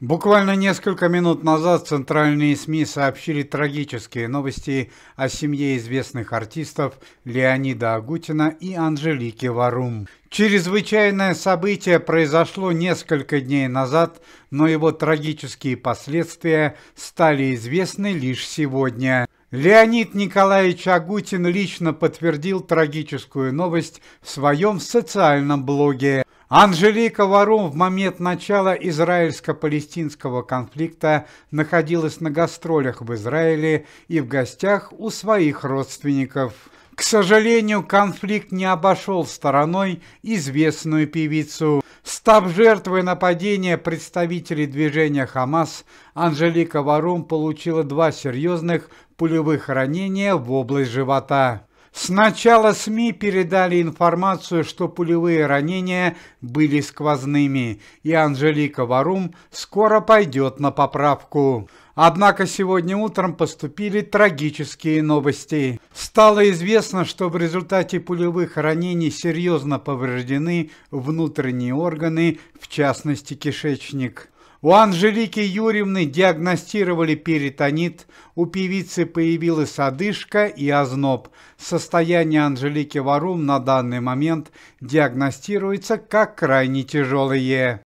Буквально несколько минут назад центральные СМИ сообщили трагические новости о семье известных артистов Леонида Агутина и Анжелики Варум. Чрезвычайное событие произошло несколько дней назад, но его трагические последствия стали известны лишь сегодня. Леонид Николаевич Агутин лично подтвердил трагическую новость в своем социальном блоге. Анжелика Варум в момент начала израильско-палестинского конфликта находилась на гастролях в Израиле и в гостях у своих родственников. К сожалению, конфликт не обошел стороной известную певицу. Став жертвой нападения представителей движения «Хамас», Анжелика Варум получила два серьезных пулевых ранения в область живота. Сначала СМИ передали информацию, что пулевые ранения были сквозными, и Анжелика Варум скоро пойдет на поправку. Однако сегодня утром поступили трагические новости. Стало известно, что в результате пулевых ранений серьезно повреждены внутренние органы, в частности кишечник. У Анжелики Юрьевны диагностировали перитонит, у певицы появилась одышка и озноб. Состояние Анжелики Варум на данный момент диагностируется как крайне тяжелое.